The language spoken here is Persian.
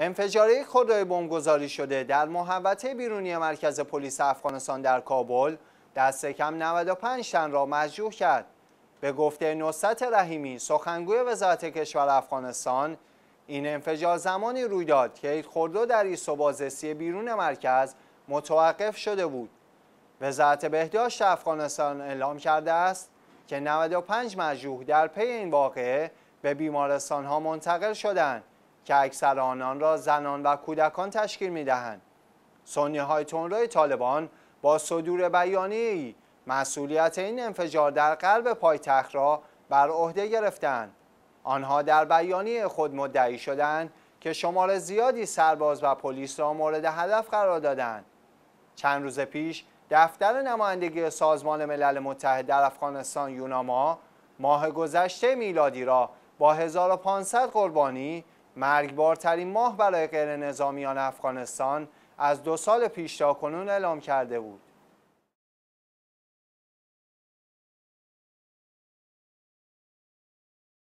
انفجاری خودروی بمبگذاری شده در محوطه بیرونی مرکز پلیس افغانستان در کابل دست کم 95 تن را مجروح کرد به گفته نصرت رحیمی سخنگوی وزارت کشور افغانستان این انفجار زمانی روی داد که یک خودرو در ایست بازرسی بیرون مرکز متوقف شده بود وزارت بهداشت افغانستان اعلام کرده است که 95 مجروح در پی این واقعه به بیمارستان ها منتقل شدند که اکثر آنان را زنان و کودکان تشکیل می دهند. سنی های طالبان با صدور بیانیه‌ای مسئولیت این انفجار در قلب پایتخت را بر عهده گرفتند. آنها در بیانیه خود مدعی شدند که شمار زیادی سرباز و پلیس را مورد هدف قرار دادند. چند روز پیش دفتر نمایندگی سازمان ملل متحد در افغانستان یوناما ماه گذشته میلادی را با 1500 قربانی مرگبارترین ماه برای غیر نظامیان افغانستان از دو سال پیش تا کنون اعلام کرده بود